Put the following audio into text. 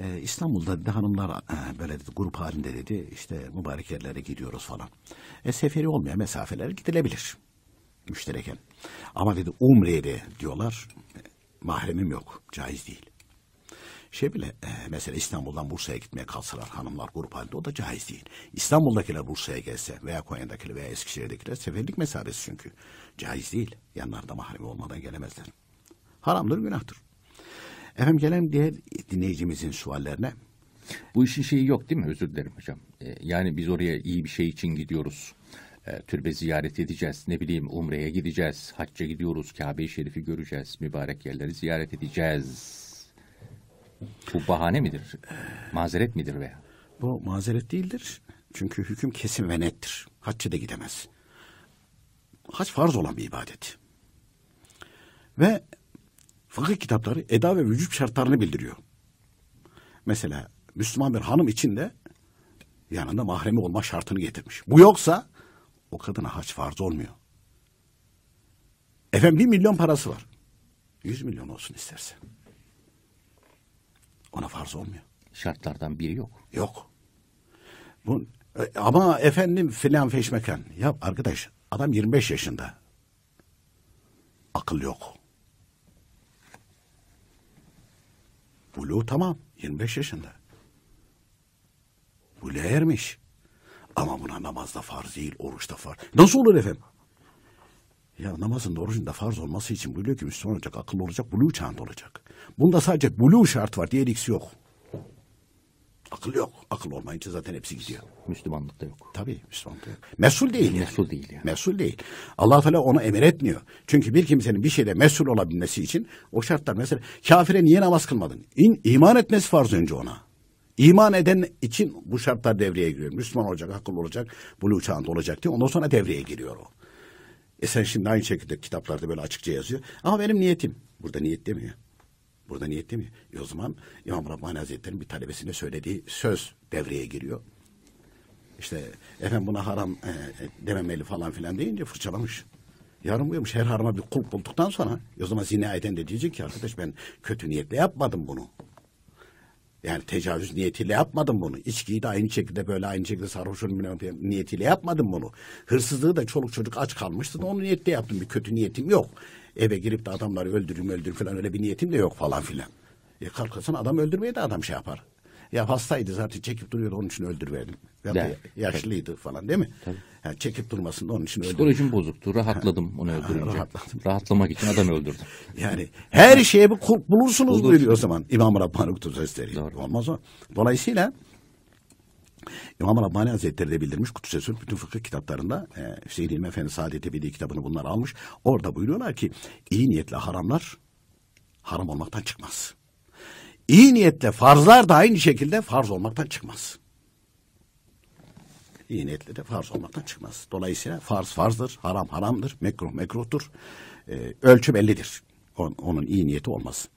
E, İstanbul'da dedi hanımlar e, böyle dedi grup halinde dedi işte mübarek yerlere gidiyoruz falan. E, seferi olmayan mesafeler gidilebilir müştereken. Ama dedi umreye de diyorlar e, mahremim yok caiz değil. Şey bile e, mesela İstanbul'dan Bursa'ya gitmeye kalsalar hanımlar grup halinde o da caiz değil. İstanbul'dakiler Bursa'ya gelse veya Konya'dakiler veya Eskişehir'dekiler seferlik mesafesi çünkü. Caiz değil. yanlarında mahremi olmadan gelemezler. Haramdır günahtır. Efendim gelen diğer dinleyicimizin suallerine. Bu işin şeyi yok değil mi? Özür dilerim hocam. Ee, yani biz oraya iyi bir şey için gidiyoruz. Ee, türbe ziyaret edeceğiz. Ne bileyim Umre'ye gideceğiz. Hacca gidiyoruz. Kabe-i Şerif'i göreceğiz. Mübarek yerleri ziyaret edeceğiz. Bu bahane midir? Mazeret midir veya? Bu mazeret değildir. Çünkü hüküm kesin ve nettir. Haccı da gidemez. Hac farz olan bir ibadet. Ve fıkıh kitapları eda ve vücut şartlarını bildiriyor. Mesela Müslüman bir hanım için de yanında mahremi olma şartını getirmiş. Bu yoksa o kadına haç farz olmuyor. Efendim bir milyon parası var. Yüz milyon olsun isterse. Ona farz olmuyor. Şartlardan biri yok. Yok. Bu, e, ama efendim filan feşmeken. Ya arkadaş adam 25 yaşında. Akıl yok. Bulu tamam 25 yaşında. bu ermiş. Ama buna namaz da farz değil, oruç da farz. Nasıl olur efendim? Ya namazın da orucun da farz olması için buyuruyor ki Müslüman olacak, akıllı olacak, buluğu çağında olacak. Bunda sadece buluğu şart var, diğer ikisi yok. Akıl yok. Akıl olmayınca zaten hepsi gidiyor. Müslümanlıkta yok. Tabii Müslümanlıkta yok. Mesul değil yani. Mesul değil yani. Mesul değil. allah Teala ona emretmiyor. Çünkü bir kimsenin bir şeyde mesul olabilmesi için o şartlar mesela kafire niye namaz kılmadın? İn, iman etmesi farz önce ona. İman eden için bu şartlar devreye giriyor. Müslüman olacak, akıllı olacak, bu çağında olacak diye. Ondan sonra devreye giriyor o. E sen şimdi aynı şekilde kitaplarda böyle açıkça yazıyor. Ama benim niyetim. Burada niyet demiyor. Burada niyetli mi? E o zaman İmam Rabbani Hazretleri'nin bir talebesine söylediği söz devreye giriyor. İşte efendim buna haram e, e dememeli falan filan deyince fırçalamış. Yarın buyurmuş her harama bir kul bulduktan sonra e, o zaman zina eden de diyecek ki arkadaş ben kötü niyetle yapmadım bunu. Yani tecavüz niyetiyle yapmadım bunu. İçkiyi de aynı şekilde böyle aynı şekilde sarhoşun niyetiyle yapmadım bunu. Hırsızlığı da çoluk çocuk aç kalmıştı da onu niyetle yaptım. Bir kötü niyetim yok. Eve girip de adamları öldürürüm öldürürüm falan öyle bir niyetim de yok falan filan. E kalkasın adam öldürmeye de adam şey yapar. Ya hastaydı zaten çekip duruyordu onun için öldürüverdim. Ya da De. yaşlıydı falan değil mi? Tabii. Yani çekip durmasın onun için öldürdüm. Psikolojim bozuktu. Rahatladım onu öldürünce. Rahatladım. Rahatlamak için adam öldürdüm. Yani her şeye bir kulp bulursunuz Bulur. diyor o zaman İmam Rabbani Kutuz Hazretleri. Doğru. Olmaz o. Dolayısıyla İmam Rabbani Hazretleri de bildirmiş Kutsu Söz'ün bütün fıkıh kitaplarında e, Hüseyin İlmi Efendi Saadet'e bildiği kitabını bunlar almış. Orada buyuruyorlar ki iyi niyetle haramlar haram olmaktan çıkmaz. İyi niyetle farzlar da aynı şekilde farz olmaktan çıkmaz. İyi niyetle de farz olmaktan çıkmaz. Dolayısıyla farz farzdır, haram haramdır, mekruh mekruhtur. Ee, ölçü bellidir. onun iyi niyeti olmasın.